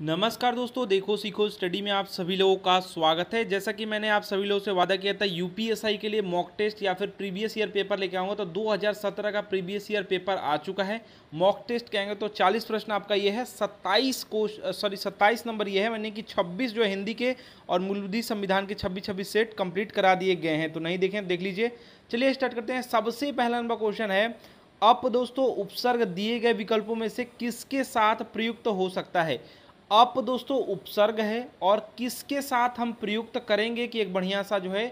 नमस्कार दोस्तों देखो सीखो स्टडी में आप सभी लोगों का स्वागत है जैसा कि मैंने आप सभी लोगों से वादा किया था यूपीएसआई के लिए मॉक टेस्ट या फिर प्रीवियस ईयर पेपर लेके आऊँगा तो 2017 का प्रीवियस ईयर पेपर आ चुका है मॉक टेस्ट कहेंगे तो 40 प्रश्न आपका ये है 27 कोश सॉरी 27 नंबर ये है मैंने कि छब्बीस जो हिंदी के और मुलुदी संविधान के छब्बीस छब्बीस सेट कंप्लीट करा दिए गए हैं तो नहीं देखें देख लीजिए चलिए स्टार्ट करते हैं सबसे पहला नंबर क्वेश्चन है अप दोस्तों उपसर्ग दिए गए विकल्पों में से किसके साथ प्रयुक्त हो सकता है अप दोस्तों उपसर्ग है और किसके साथ हम प्रयुक्त करेंगे कि एक बढ़िया सा जो है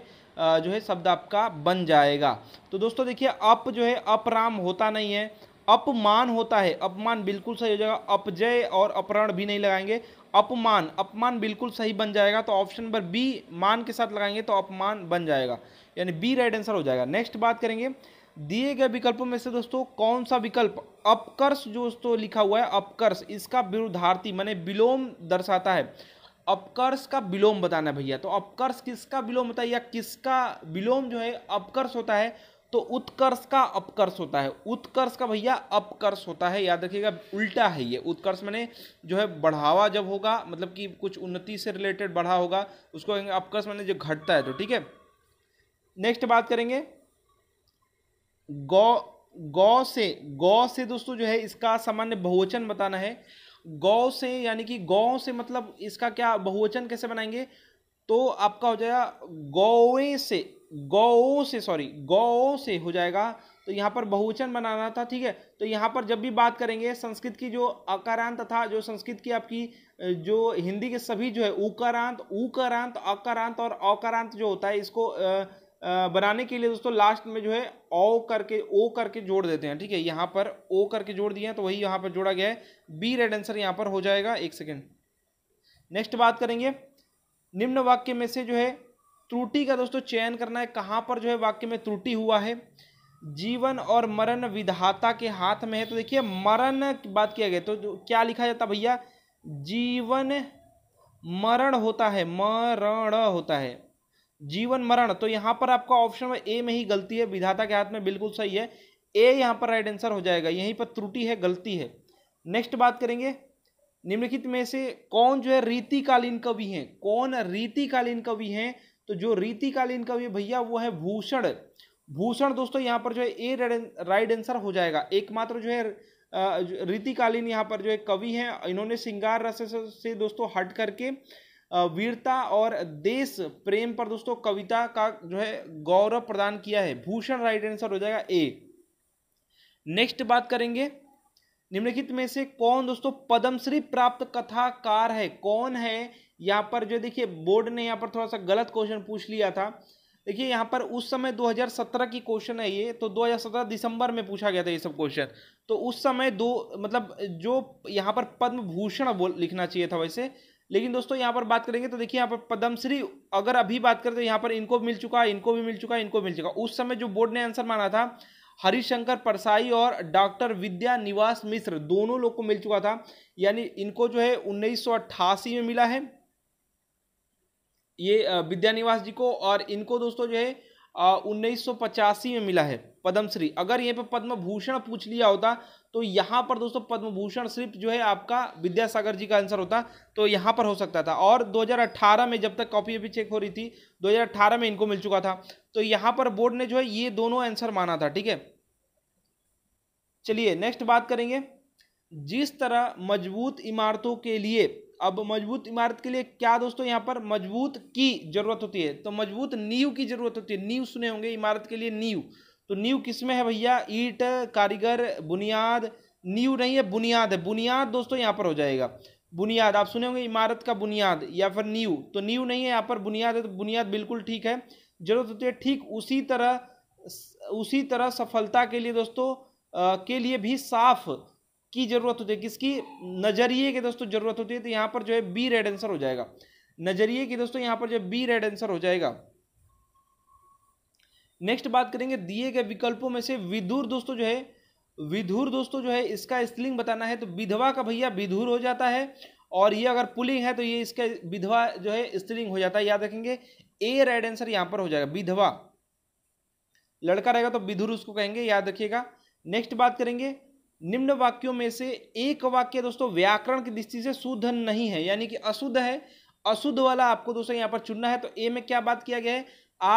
जो है शब्द आपका बन जाएगा तो दोस्तों देखिए अप जो है अपराम होता नहीं है अपमान होता है अपमान बिल्कुल सही हो जाएगा अपजय और अपरण भी नहीं लगाएंगे अपमान अपमान बिल्कुल सही बन जाएगा तो ऑप्शन नंबर बी मान के साथ लगाएंगे तो अपमान बन जाएगा यानी बी राइट आंसर हो जाएगा नेक्स्ट बात करेंगे दिए गए विकल्पों में से दोस्तों कौन सा विकल्प अपकर्ष जो दोस्तों लिखा हुआ है अपकर्ष इसका विरुद्धार्थी माने विलोम दर्शाता है अपकर्ष का विलोम बताना भैया तो अपकर्ष किसका विलोम होता है या किसका विलोम जो है अपकर्ष होता है तो उत्कर्ष का अपकर्ष होता है उत्कर्ष का भैया अपकर्ष होता है याद रखिएगा उल्टा है ये उत्कर्ष मैंने जो है बढ़ावा जब होगा मतलब कि कुछ उन्नति से रिलेटेड बढ़ा होगा उसको अपकर्ष मैंने जो घटता है तो ठीक है नेक्स्ट बात करेंगे गौ गौ से गौ से दोस्तों जो है इसका सामान्य बहुवचन बताना है गौ से यानी कि गौ से मतलब इसका क्या बहुवचन कैसे बनाएंगे तो आपका हो जाएगा गौए से गौ से सॉरी गौ से हो जाएगा तो यहाँ पर बहुवचन बनाना था ठीक है तो यहाँ पर जब भी बात करेंगे संस्कृत की जो अकारांत तथा जो संस्कृत की आपकी जो हिंदी के सभी जो है उकारांत उकारांत अकारांत और अकारांत जो होता है इसको आ, बनाने के लिए दोस्तों लास्ट में जो है ओ करके ओ करके जोड़ देते हैं ठीक है यहाँ पर ओ करके जोड़ दिया तो वही यहाँ पर जोड़ा गया है बी रेड आंसर यहाँ पर हो जाएगा एक सेकेंड नेक्स्ट बात करेंगे निम्न वाक्य में से जो है त्रुटि का दोस्तों चयन करना है कहाँ पर जो है वाक्य में त्रुटि हुआ है जीवन और मरण विधाता के हाथ में है तो देखिए मरण बात किया गया तो क्या लिखा जाता भैया जीवन मरण होता है मरण होता है जीवन मरण तो यहाँ पर आपका ऑप्शन ए में ही गलती है विधाता के हाथ में बिल्कुल सही है ए यहाँ पर राइट आंसर हो जाएगा यहीं पर त्रुटि है गलती है नेक्स्ट बात करेंगे निम्नलिखित में से कौन जो है रीतिकालीन कवि हैं कौन रीतिकालीन कवि हैं तो जो रीतिकालीन कवि भैया वो है भूषण भूषण दोस्तों यहाँ पर जो है ए राइट आंसर हो जाएगा एकमात्र जो है रीतिकालीन यहाँ पर जो है कवि हैं इन्होंने श्रृंगार रस से दोस्तों हट करके वीरता और देश प्रेम पर दोस्तों कविता का जो है गौरव प्रदान किया है भूषण राइट आंसर हो जाएगा ए नेक्स्ट बात करेंगे निम्नलिखित में से कौन दोस्तों पद्मश्री प्राप्त कथाकार है कौन है यहाँ पर जो देखिए बोर्ड ने यहाँ पर थोड़ा सा गलत क्वेश्चन पूछ लिया था देखिए यहाँ पर उस समय 2017 की क्वेश्चन है ये तो 2017 दिसंबर में पूछा गया था ये सब क्वेश्चन तो उस समय दो मतलब जो यहाँ पर पद्म भूषण लिखना चाहिए था वैसे लेकिन दोस्तों यहाँ पर बात करेंगे तो देखिए यहाँ पर पद्मश्री अगर अभी बात करें तो यहाँ पर इनको मिल चुका इनको भी मिल चुका इनको मिल चुका उस समय जो बोर्ड ने आंसर माना था हरिशंकर परसाई और डॉक्टर विद्या निवास मिश्र दोनों लोग को मिल चुका था यानी इनको जो है उन्नीस में मिला है ये विद्या निवास जी को और इनको दोस्तों जो है उन्नीस में मिला है पद्मश्री अगर यहाँ पर पद्म भूषण पूछ लिया होता तो यहाँ पर दोस्तों पद्मभूषण सिर्फ जो है आपका विद्यासागर जी का आंसर होता तो यहाँ पर हो सकता था और 2018 में जब तक कॉपी अभी चेक हो रही थी 2018 में इनको मिल चुका था तो यहाँ पर बोर्ड ने जो है ये दोनों आंसर माना था ठीक है चलिए नेक्स्ट बात करेंगे जिस तरह मजबूत इमारतों के लिए अब मजबूत इमारत के लिए क्या दोस्तों यहाँ पर मजबूत की जरूरत होती है तो मजबूत नींव की जरूरत होती है नींव सुने होंगे इमारत के लिए नींव तो न्यू किस में है भैया ईट कारीगर बुनियाद न्यू नहीं है बुनियाद है बुनियाद दोस्तों यहाँ पर हो जाएगा बुनियाद आप सुने होंगे इमारत का बुनियाद या फिर न्यू तो न्यू नहीं है यहाँ पर बुनियाद है तो बुनियाद बिल्कुल ठीक है जरूरत होती है ठीक उसी तरह उसी तरह सफलता के लिए दोस्तों आ, के लिए भी साफ की जरूरत होती है किसकी नजरिए की दोस्तों जरूरत होती है तो यहाँ पर जो है बी रेड आंसर हो जाएगा नजरिए की दोस्तों यहाँ पर जो बी रेड आंसर हो जाएगा नेक्स्ट बात करेंगे दिए गए विकल्पों में से विधुर दोस्तों जो है विधुर दोस्तों जो है इसका स्त्रीलिंग बताना है तो विधवा का भैया विधुर हो जाता है और ये अगर पुलिंग है तो ये इसका विधवा जो है स्त्रीलिंग हो जाता है याद रखेंगे ए राइट आंसर यहाँ पर हो जाएगा विधवा लड़का रहेगा तो विधुर उसको कहेंगे याद रखिएगा नेक्स्ट बात करेंगे निम्न वाक्यों में से एक वाक्य दोस्तों व्याकरण की दृष्टि से शुद्ध नहीं है यानी कि अशुद्ध है अशुद्ध वाला आपको दोस्तों यहाँ पर चुनना है तो ए में क्या बात किया गया है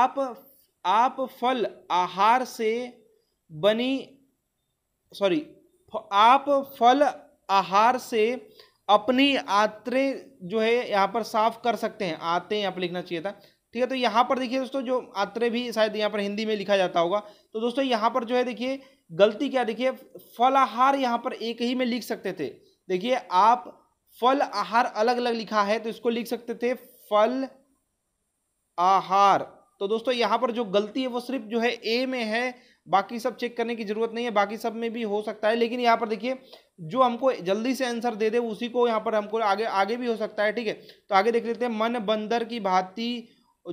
आप आप फल आहार से बनी सॉरी आप फल आहार से अपनी आत्रे जो है यहाँ पर साफ कर सकते हैं आते यहाँ पर लिखना चाहिए था ठीक है तो यहाँ पर देखिए दोस्तों जो आत्रे भी शायद यहाँ पर हिंदी में लिखा जाता होगा तो दोस्तों यहाँ पर जो है देखिए गलती क्या देखिए फल आहार यहाँ पर एक ही में लिख सकते थे देखिए आप फल आहार अलग अलग लिखा है तो इसको लिख सकते थे फल आहार तो दोस्तों यहाँ पर जो गलती है वो सिर्फ जो है ए में है बाकी सब चेक करने की ज़रूरत नहीं है बाकी सब में भी हो सकता है लेकिन यहाँ पर देखिए जो हमको जल्दी से आंसर दे दे उसी को यहाँ पर हमको आगे आगे भी हो सकता है ठीक है तो आगे देख लेते हैं मन बंदर की भांति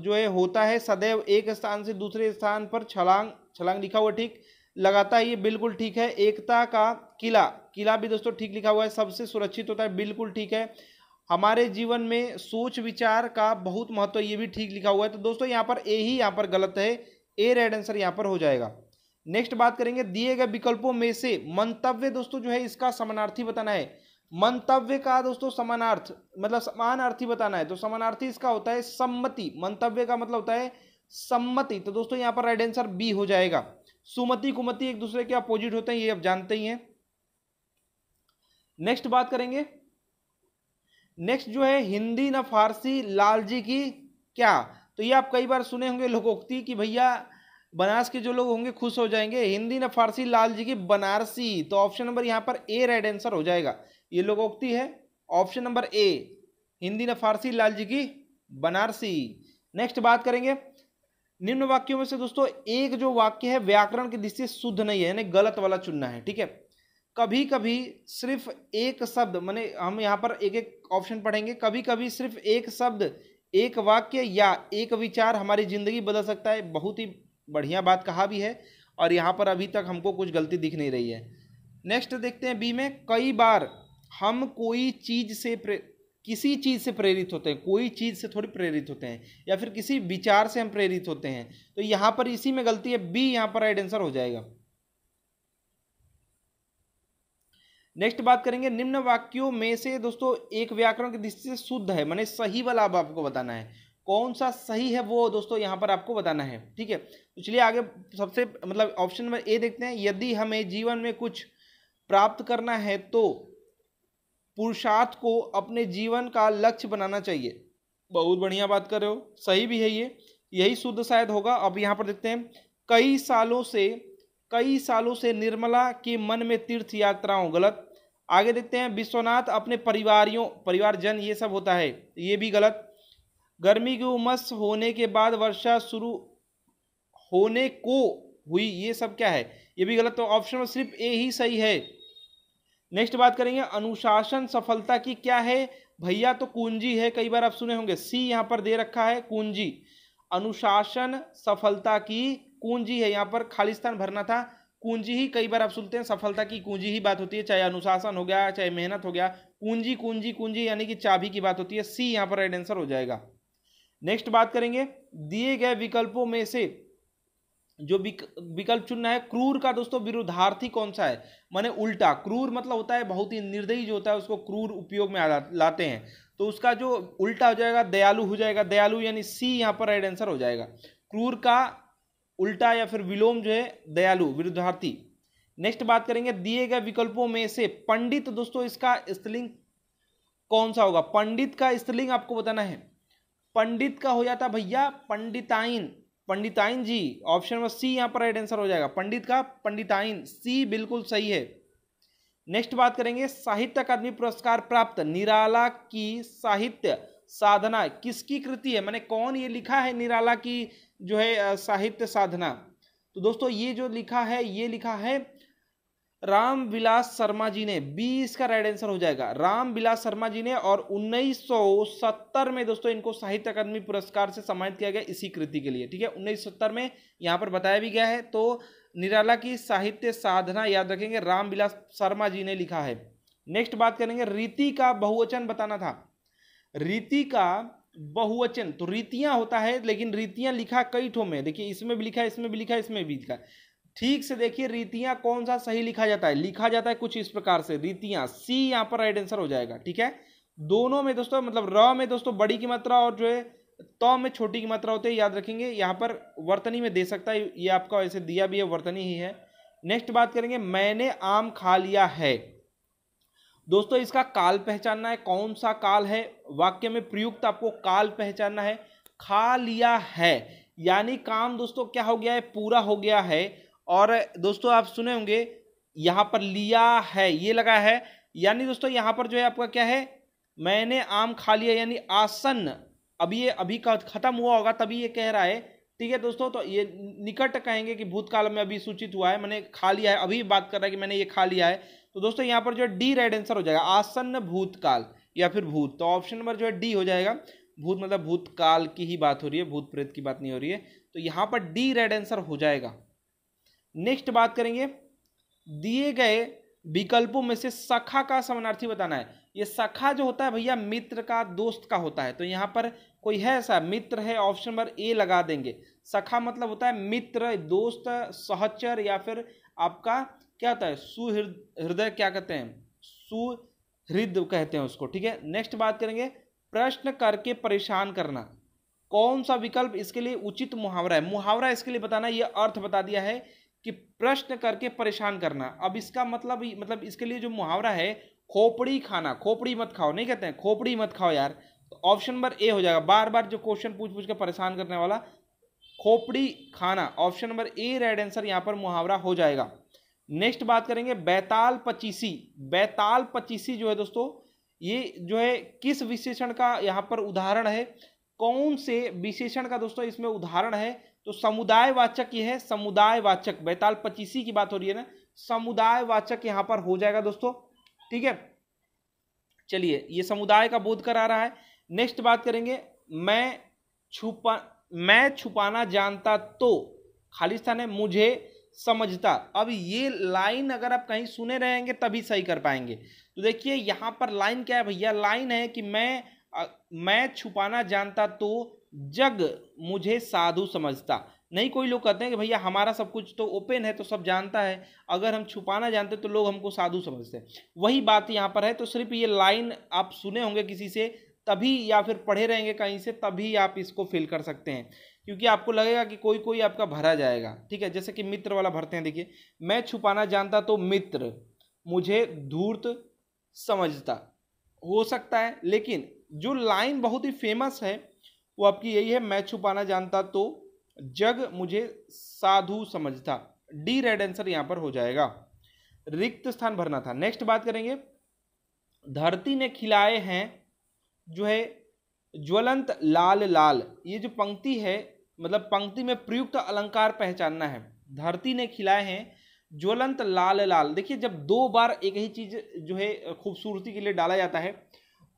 जो है होता है सदैव एक स्थान से दूसरे स्थान पर छलांग छलांग लिखा हुआ ठीक लगाता है ये बिल्कुल ठीक है एकता का किला किला भी दोस्तों ठीक लिखा हुआ है सबसे सुरक्षित होता है बिल्कुल ठीक है हमारे जीवन में सोच विचार का बहुत महत्व ये भी ठीक लिखा हुआ है तो दोस्तों यहाँ पर ए ही यहाँ पर गलत है ए राइट आंसर यहाँ पर हो जाएगा नेक्स्ट बात करेंगे दिए गए विकल्पों में से मंतव्य दोस्तों जो है इसका समानार्थी बताना है मंतव्य का दोस्तों समानार्थ मतलब समानार्थी बताना है तो समानार्थी इसका होता है सम्मति मंतव्य का मतलब होता है सम्मति तो दोस्तों यहाँ पर राइट आंसर बी हो जाएगा सुमति कुमति एक दूसरे के अपोजिट होते हैं ये आप जानते ही हैं नेक्स्ट बात करेंगे नेक्स्ट जो है हिंदी न फारसी लाल जी की क्या तो ये आप कई बार सुने होंगे लोकोक्ति कि भैया बनारस के जो लोग होंगे खुश हो जाएंगे हिंदी न फारसी लाल जी की बनारसी तो ऑप्शन नंबर यहाँ पर ए राइट आंसर हो जाएगा ये लोकोक्ति है ऑप्शन नंबर ए हिंदी न फारसी लाल जी की बनारसी नेक्स्ट बात करेंगे निम्न वाक्यों में से दोस्तों एक जो वाक्य है व्याकरण की दृष्टि शुद्ध नहीं है यानी गलत वाला चुनना है ठीक है कभी कभी सिर्फ एक शब्द माने हम यहाँ पर एक एक ऑप्शन पढ़ेंगे कभी कभी सिर्फ एक शब्द एक वाक्य या एक विचार हमारी ज़िंदगी बदल सकता है बहुत ही बढ़िया बात कहा भी है और यहाँ पर अभी तक हमको कुछ गलती दिख नहीं रही है नेक्स्ट देखते हैं बी में कई बार हम कोई चीज़ से किसी चीज़ से प्रेरित होते हैं कोई चीज़ से थोड़ी प्रेरित होते हैं या फिर किसी विचार से हम प्रेरित होते हैं तो यहाँ पर इसी में गलती है बी यहाँ पर राइट आंसर हो जाएगा नेक्स्ट बात करेंगे निम्न वाक्यों में से दोस्तों एक व्याकरण की दृष्टि से शुद्ध है मैंने सही वाला अब आपको बताना है कौन सा सही है वो दोस्तों यहाँ पर आपको बताना है ठीक है तो चलिए आगे सबसे मतलब ऑप्शन नंबर ए देखते हैं यदि हमें जीवन में कुछ प्राप्त करना है तो पुरुषार्थ को अपने जीवन का लक्ष्य बनाना चाहिए बहुत बढ़िया बात कर रहे हो सही भी है ये यही शुद्ध शायद होगा अब यहाँ पर देखते हैं कई सालों से कई सालों से निर्मला के मन में तीर्थ यात्राओं गलत आगे देखते हैं विश्वनाथ अपने परिवारियों परिवारजन ये सब होता है ये भी गलत गर्मी की उमस होने के बाद वर्षा शुरू होने को हुई ये सब क्या है ये भी गलत तो ऑप्शन में सिर्फ ए ही सही है नेक्स्ट बात करेंगे अनुशासन सफलता की क्या है भैया तो कुंजी है कई बार आप सुने होंगे सी यहाँ पर दे रखा है कुंजी अनुशासन सफलता की कुंजी है यहाँ पर खालिस्तान भरना था कुंजी ही कई बार आप सुनते हैं सफलता की कुंजी ही बात होती है चाहे अनुशासन हो गया चाहे मेहनत हो गया कुंजी कुंजी कुंजी यानी कि चाबी की बात होती है सी यहाँ पर राइट आंसर हो जाएगा नेक्स्ट बात करेंगे दिए गए विकल्पों में से जो विकल्प चुनना है क्रूर का दोस्तों विरुद्धार्थी कौन सा है माने उल्टा क्रूर मतलब होता है बहुत ही निर्दयी जो होता है उसको क्रूर उपयोग में लाते हैं तो उसका जो उल्टा हो जाएगा दयालु हो जाएगा दयालु यानी सी यहाँ पर राइट आंसर हो जाएगा क्रूर का उल्टा या फिर विलोम जो है दयालु विरुद्धार्थी नेक्स्ट बात करेंगे दिए गए विकल्पों में से पंडित दोस्तों इसका स्त्रीलिंग कौन सा होगा पंडित का स्त्रीलिंग आपको बताना है पंडित का हो जाता भैया पंडिताइन पंडिताइन जी ऑप्शन नंबर सी यहाँ पर राइट आंसर हो जाएगा पंडित का पंडिताइन सी बिल्कुल सही है नेक्स्ट बात करेंगे साहित्य अकादमी पुरस्कार प्राप्त निराला की साहित्य साधना किसकी कृति है मैंने कौन ये लिखा है निराला की जो है साहित्य साधना तो दोस्तों ये जो लिखा है ये लिखा है राम विलास शर्मा जी ने बी इसका राइट आंसर हो जाएगा राम विलास शर्मा जी ने और 1970 में दोस्तों इनको साहित्य अकादमी पुरस्कार से सम्मानित किया गया इसी कृति के लिए ठीक है 1970 में यहाँ पर बताया भी गया है तो निराला की साहित्य साधना याद रखेंगे राम विलास शर्मा जी ने लिखा है नेक्स्ट बात करेंगे रीति का बहुवचन बताना था रीति का बहुवचन तो रीतियां होता है लेकिन रीतियां लिखा कई ठो में देखिए इसमें भी लिखा है इसमें भी लिखा है इसमें भी लिखा ठीक से देखिए रीतियां कौन सा सही लिखा जाता है लिखा जाता है कुछ इस प्रकार से रीतियां सी यहाँ पर राइट आंसर हो जाएगा ठीक है दोनों में दोस्तों मतलब र में दोस्तों बड़ी की मात्रा और जो है त में छोटी की मात्रा होती है याद रखेंगे यहाँ पर वर्तनी में दे सकता है ये आपका वैसे दिया भी है वर्तनी ही है नेक्स्ट बात करेंगे मैंने आम खा लिया है दोस्तों इसका काल पहचानना है कौन सा काल है वाक्य में प्रयुक्त आपको काल पहचानना है खा लिया है यानी काम दोस्तों क्या हो गया है पूरा हो गया है और दोस्तों आप सुने होंगे यहाँ पर लिया है ये लगा है यानी दोस्तों यहाँ पर जो है आपका क्या है मैंने आम खा लिया यानी आसन्न अभी ये अभी खत्म हुआ होगा तभी ये कह रहा है ठीक है दोस्तों तो ये निकट कहेंगे कि भूतकाल में अभी सूचित हुआ है मैंने खा लिया है अभी बात कर रहा है कि मैंने ये खा लिया है तो दोस्तों यहाँ पर जो है डी राइट आंसर हो जाएगा आसन्न भूतकाल या फिर भूत तो ऑप्शन नंबर जो है डी हो जाएगा भूत मतलब भूतकाल की ही बात हो रही है भूत प्रेत की बात नहीं हो रही है तो यहाँ पर डी राइट आंसर हो जाएगा नेक्स्ट बात करेंगे दिए गए विकल्पों में से सखा का समानार्थी बताना है ये सखा जो होता है भैया मित्र का दोस्त का होता है तो यहाँ पर कोई है ऐसा मित्र है ऑप्शन नंबर ए लगा देंगे सखा मतलब होता है मित्र दोस्त सहचर या फिर आपका क्या होता है सुहृद हृदय क्या कहते हैं सुहृद कहते हैं उसको ठीक है नेक्स्ट बात करेंगे प्रश्न करके परेशान करना कौन सा विकल्प इसके लिए उचित मुहावरा है मुहावरा इसके लिए बताना ये अर्थ बता दिया है कि प्रश्न करके परेशान करना अब इसका मतलब मतलब इसके लिए जो मुहावरा है खोपड़ी खाना खोपड़ी मत खाओ नहीं कहते हैं खोपड़ी मत खाओ यार ऑप्शन नंबर ए हो जाएगा बार बार जो क्वेश्चन पूछ पूछ के परेशान करने वाला खोपड़ी खाना option number A right answer यहाँ पर मुहावरा हो जाएगा नेक्स्ट बात करेंगे बैताल पचीसी बैताल पचीसी जो है दोस्तों ये जो है किस विशेषण का यहाँ पर उदाहरण है कौन से विशेषण का दोस्तों इसमें उदाहरण है तो वाचक ये है वाचक बैताल पचीसी की बात हो रही है ना समुदाय वाचक यहाँ पर हो जाएगा दोस्तों ठीक है चलिए ये समुदाय का बोध करा रहा है नेक्स्ट बात करेंगे मैं छुपा मैं छुपाना जानता तो खालिस्तान है मुझे समझता अब ये लाइन अगर आप कहीं सुने रहेंगे तभी सही कर पाएंगे तो देखिए यहाँ पर लाइन क्या है भैया लाइन है कि मैं आ, मैं छुपाना जानता तो जग मुझे साधु समझता नहीं कोई लोग कहते हैं कि भैया हमारा सब कुछ तो ओपन है तो सब जानता है अगर हम छुपाना जानते तो लोग हमको साधु समझते वही बात यहाँ पर है तो सिर्फ ये लाइन आप सुने होंगे किसी से तभी या फिर पढ़े रहेंगे कहीं से तभी आप इसको फिल कर सकते हैं क्योंकि आपको लगेगा कि कोई कोई आपका भरा जाएगा ठीक है जैसे कि मित्र वाला भरते हैं देखिए मैं छुपाना जानता तो मित्र मुझे धूर्त समझता हो सकता है लेकिन जो लाइन बहुत ही फेमस है वो आपकी यही है मैं छुपाना जानता तो जग मुझे साधु समझता डी रेड आंसर यहाँ पर हो जाएगा रिक्त स्थान भरना था नेक्स्ट बात करेंगे धरती ने खिलाए हैं जो है ज्वलंत लाल लाल ये जो पंक्ति है मतलब पंक्ति में प्रयुक्त अलंकार पहचानना है धरती ने खिलाए हैं ज्वलंत लाल लाल देखिए जब दो बार एक ही चीज़ जो है खूबसूरती के लिए डाला जाता है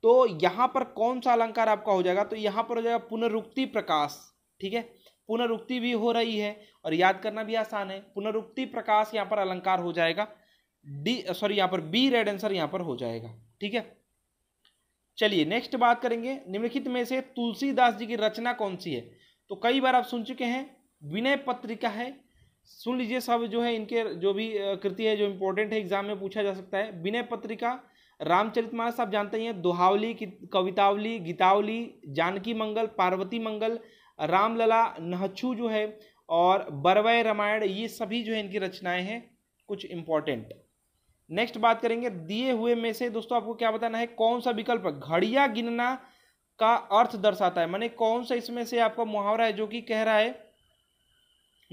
तो यहाँ पर कौन सा अलंकार आपका हो जाएगा तो यहाँ पर हो जाएगा पुनरुक्ति प्रकाश ठीक है पुनरुक्ति भी हो रही है और याद करना भी आसान है पुनरुक्ति प्रकाश यहाँ पर अलंकार हो जाएगा डी सॉरी यहाँ पर बी रेड आंसर यहाँ पर हो जाएगा ठीक है चलिए नेक्स्ट बात करेंगे निम्नलिखित में से तुलसीदास जी की रचना कौन सी है तो कई बार आप सुन चुके हैं विनय पत्रिका है सुन लीजिए सब जो है इनके जो भी कृति है जो इम्पोर्टेंट है एग्जाम में पूछा जा सकता है विनय पत्रिका रामचरित मानस आप जानते ही हैं दोहावली कवितावली गीतावली जानकी मंगल पार्वती मंगल रामलला नहछू जो है और बरवय रामायण ये सभी जो है इनकी रचनाएं हैं कुछ इम्पोर्टेंट नेक्स्ट बात करेंगे दिए हुए में से दोस्तों आपको क्या बताना है कौन सा विकल्प घड़िया गिनना का अर्थ दर्शाता है माने कौन सा इसमें से आपका मुहावरा है जो कि कह रहा है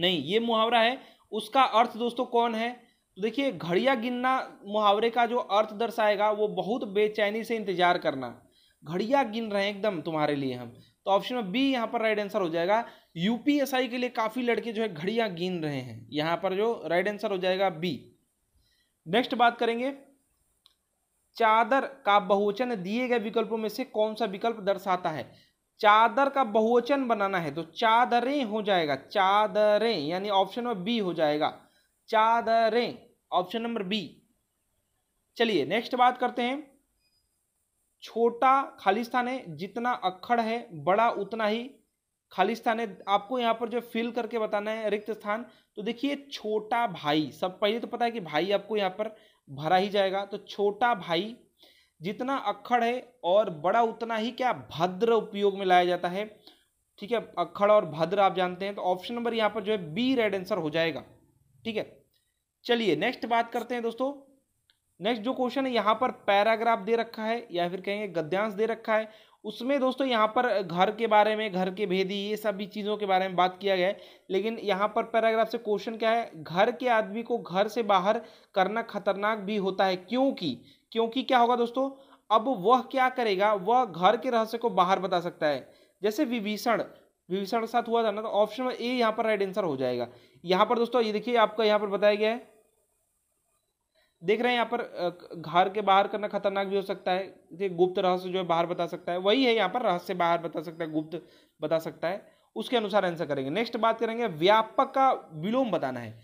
नहीं ये मुहावरा है उसका अर्थ दोस्तों कौन है तो देखिए घड़िया गिनना मुहावरे का जो अर्थ दर्शाएगा वो बहुत बेचैनी से इंतजार करना घड़िया गिन रहे हैं एकदम तुम्हारे लिए हम तो ऑप्शन में बी यहाँ पर राइट आंसर हो जाएगा यूपीएसआई के लिए काफ़ी लड़के जो है घड़िया गिन रहे हैं यहाँ पर जो राइट आंसर हो जाएगा बी नेक्स्ट बात करेंगे चादर का बहुवचन दिए गए विकल्पों में से कौन सा विकल्प दर्शाता है चादर का बहुवचन बनाना है तो चादरें हो जाएगा चादरें यानी ऑप्शन नंबर बी हो जाएगा चादरें ऑप्शन नंबर बी चलिए नेक्स्ट बात करते हैं छोटा खाली स्थान है जितना अक्खड़ है बड़ा उतना ही खाली स्थान है आपको यहाँ पर जो फिल करके बताना है रिक्त स्थान तो देखिए छोटा भाई सब पहले तो पता है कि भाई आपको यहाँ पर भरा ही जाएगा तो छोटा भाई जितना अक्खड़ है और बड़ा उतना ही क्या भद्र उपयोग में लाया जाता है ठीक है अक्खड़ और भद्र आप जानते हैं तो ऑप्शन नंबर यहाँ पर जो है बी रेड आंसर हो जाएगा ठीक है चलिए नेक्स्ट बात करते हैं दोस्तों नेक्स्ट जो क्वेश्चन है यहाँ पर पैराग्राफ दे रखा है या फिर कहेंगे गद्यांश दे रखा है उसमें दोस्तों यहाँ पर घर के बारे में घर के भेदी ये सभी चीज़ों के बारे में बात किया गया है लेकिन यहाँ पर पैराग्राफ से क्वेश्चन क्या है घर के आदमी को घर से बाहर करना खतरनाक भी होता है क्योंकि क्योंकि क्या होगा दोस्तों अब वह क्या करेगा वह घर के रहस्य को बाहर बता सकता है जैसे विभीषण विभीषण के साथ हुआ था ना तो ऑप्शन ए यहाँ पर राइट आंसर हो जाएगा यहाँ पर दोस्तों ये देखिए आपका यहाँ पर बताया गया है देख रहे हैं यहाँ पर घर के बाहर करना खतरनाक भी हो सकता है गुप्त रहस्य जो है बाहर बता सकता है वही है यहाँ पर रहस्य बाहर बता सकता है गुप्त बता सकता है उसके अनुसार आंसर करेंगे नेक्स्ट बात करेंगे व्यापक का विलोम बताना है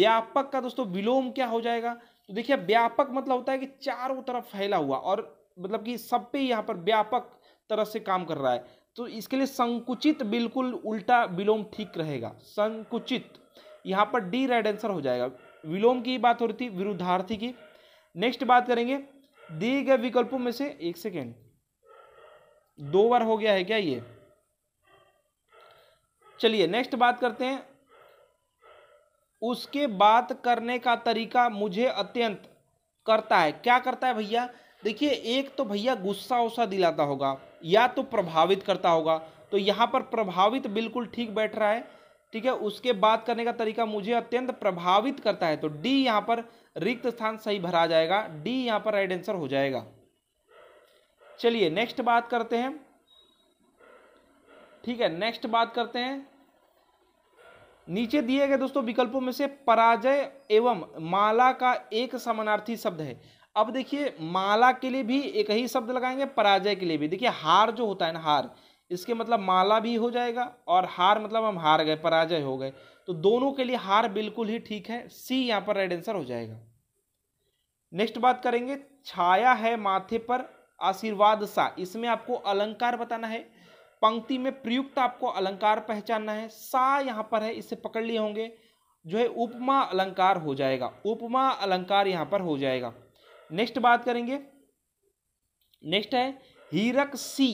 व्यापक का दोस्तों विलोम क्या हो जाएगा तो देखिए व्यापक मतलब होता है कि चारों तरफ फैला हुआ और मतलब कि सब पे यहाँ पर व्यापक तरह से काम कर रहा है तो इसके लिए संकुचित बिल्कुल उल्टा विलोम ठीक रहेगा संकुचित यहाँ पर डी राइट आंसर हो जाएगा विलोम की बात हो रही थी विरुद्धार्थी की नेक्स्ट बात करेंगे दिए गए विकल्पों में से एक सेकेंड दो बार हो गया है क्या ये चलिए नेक्स्ट बात करते हैं उसके बात करने का तरीका मुझे अत्यंत करता है क्या करता है भैया देखिए एक तो भैया गुस्सा उस्सा दिलाता होगा या तो प्रभावित करता होगा तो यहाँ पर प्रभावित बिल्कुल ठीक बैठ रहा है ठीक है उसके बाद करने का तरीका मुझे अत्यंत प्रभावित करता है तो डी यहाँ पर रिक्त स्थान सही भरा जाएगा डी यहाँ पर राइट आंसर हो जाएगा चलिए नेक्स्ट बात करते हैं ठीक है नेक्स्ट बात करते हैं नीचे दिए गए दोस्तों विकल्पों में से पराजय एवं माला का एक समानार्थी शब्द है अब देखिए माला के लिए भी एक ही शब्द लगाएंगे पराजय के लिए भी देखिए हार जो होता है ना हार इसके मतलब माला भी हो जाएगा और हार मतलब हम हार गए पराजय हो गए तो दोनों के लिए हार बिल्कुल ही ठीक है सी यहाँ पर राइट आंसर हो जाएगा नेक्स्ट बात करेंगे छाया है माथे पर आशीर्वाद सा इसमें आपको अलंकार बताना है पंक्ति में प्रयुक्त आपको अलंकार पहचानना है सा यहाँ पर है इसे पकड़ लिए होंगे जो है उपमा अलंकार हो जाएगा उपमा अलंकार यहाँ पर हो जाएगा नेक्स्ट बात करेंगे नेक्स्ट है हीरक सी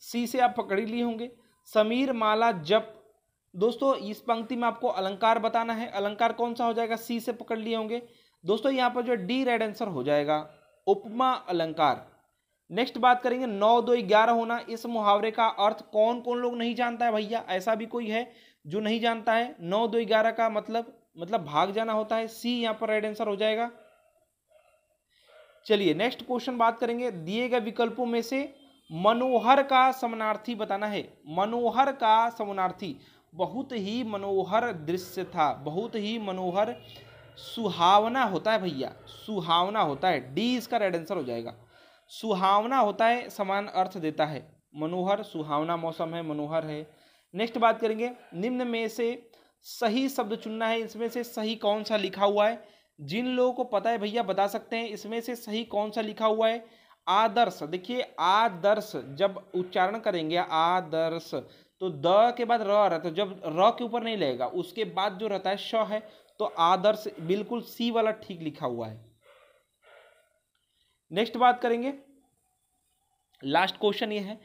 सी से आप पकड़ लिए होंगे समीर माला जप दोस्तों इस पंक्ति में आपको अलंकार बताना है अलंकार कौन सा हो जाएगा सी से पकड़ लिए होंगे दोस्तों यहाँ पर जो डी राइट आंसर हो जाएगा उपमा अलंकार नेक्स्ट बात करेंगे नौ दो ग्यारह होना इस मुहावरे का अर्थ कौन कौन लोग नहीं जानता है भैया ऐसा भी कोई है जो नहीं जानता है नौ दो ग्यारह का मतलब मतलब भाग जाना होता है सी यहाँ पर राइट आंसर हो जाएगा चलिए नेक्स्ट क्वेश्चन बात करेंगे दिए गए विकल्पों में से मनोहर का समानार्थी बताना है मनोहर का समानार्थी बहुत ही मनोहर दृश्य था बहुत ही मनोहर सुहावना होता है भैया सुहावना होता है डी इसका राइट आंसर हो जाएगा सुहावना होता है समान अर्थ देता है मनोहर सुहावना मौसम है मनोहर है नेक्स्ट बात करेंगे निम्न में से सही शब्द चुनना है इसमें से सही कौन सा लिखा हुआ है जिन लोगों को पता है भैया बता सकते हैं इसमें से सही कौन सा लिखा हुआ है आदर्श देखिए आदर्श जब उच्चारण करेंगे आदर्श तो द के बाद र रहा तो जब र के ऊपर नहीं लगेगा उसके बाद जो रहता है श है तो आदर्श बिल्कुल सी वाला ठीक लिखा हुआ है नेक्स्ट बात करेंगे लास्ट क्वेश्चन ये है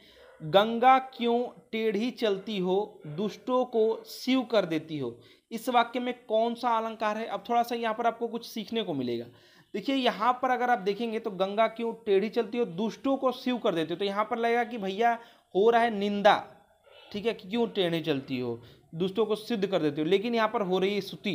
गंगा क्यों टेढ़ी चलती हो दुष्टों को शिव कर देती हो इस वाक्य में कौन सा अलंकार है अब थोड़ा सा यहाँ पर आपको कुछ सीखने को मिलेगा देखिए यहाँ पर अगर आप देखेंगे तो गंगा क्यों टेढ़ी चलती है दुष्टों को शिव कर देती हो तो यहाँ पर लगेगा कि भैया हो रहा है निंदा ठीक है कि क्यों टेढ़ी चलती हो दुष्टों को सिद्ध कर देती हो लेकिन यहाँ पर हो रही है स्तुति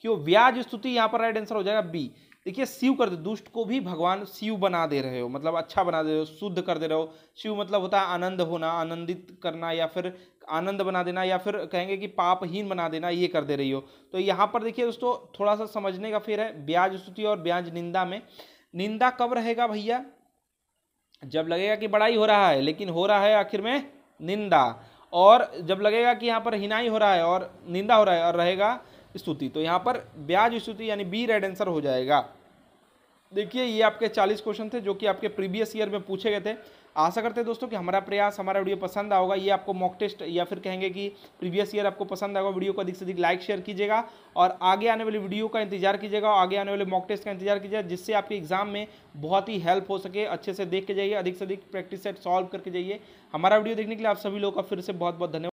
क्यों व्याज स्तुति यहाँ पर राइट आंसर हो जाएगा बी देखिए शिव कर दे दुष्ट को भी भगवान शिव बना दे रहे हो मतलब अच्छा बना दे रहे हो शुद्ध कर दे रहे हो शिव मतलब होता है आनंद होना आनंदित करना या फिर आनंद बना देना या फिर कहेंगे कि पापहीन बना देना ये कर दे रही हो तो यहाँ पर देखिए दोस्तों थोड़ा सा समझने का फिर है ब्याज स्तुति और ब्याज निंदा में निंदा कब रहेगा भैया जब लगेगा कि बड़ाई हो रहा है लेकिन हो रहा है आखिर में निंदा और जब लगेगा कि यहाँ पर हिनाई हो रहा है और निंदा हो रहा है और रहेगा स्तुति तो यहाँ पर ब्याज स्तुति यानी बी रेड आंसर हो जाएगा देखिए ये आपके 40 क्वेश्चन थे जो कि आपके प्रीवियस ईयर में पूछे गए थे आशा करते हैं दोस्तों कि हमारा प्रयास हमारा वीडियो पसंद आओगा ये आपको मॉक टेस्ट या फिर कहेंगे कि प्रीवियस ईयर आपको पसंद आएगा वीडियो को अधिक से अधिक लाइक शेयर कीजिएगा और आगे आने वाली वीडियो का इंतजार कीजिएगा आगे आने वाले मॉक टेस्ट का इंतजार कीजिएगा जिससे आपके एग्जाम में बहुत ही हेल्प हो सके अच्छे से देख के जाइए अधिक से अधिक प्रैक्टिस सेट सॉल्व करके जाइए हमारा वीडियो देखने के लिए आप सभी लोगों का फिर से बहुत बहुत धन्यवाद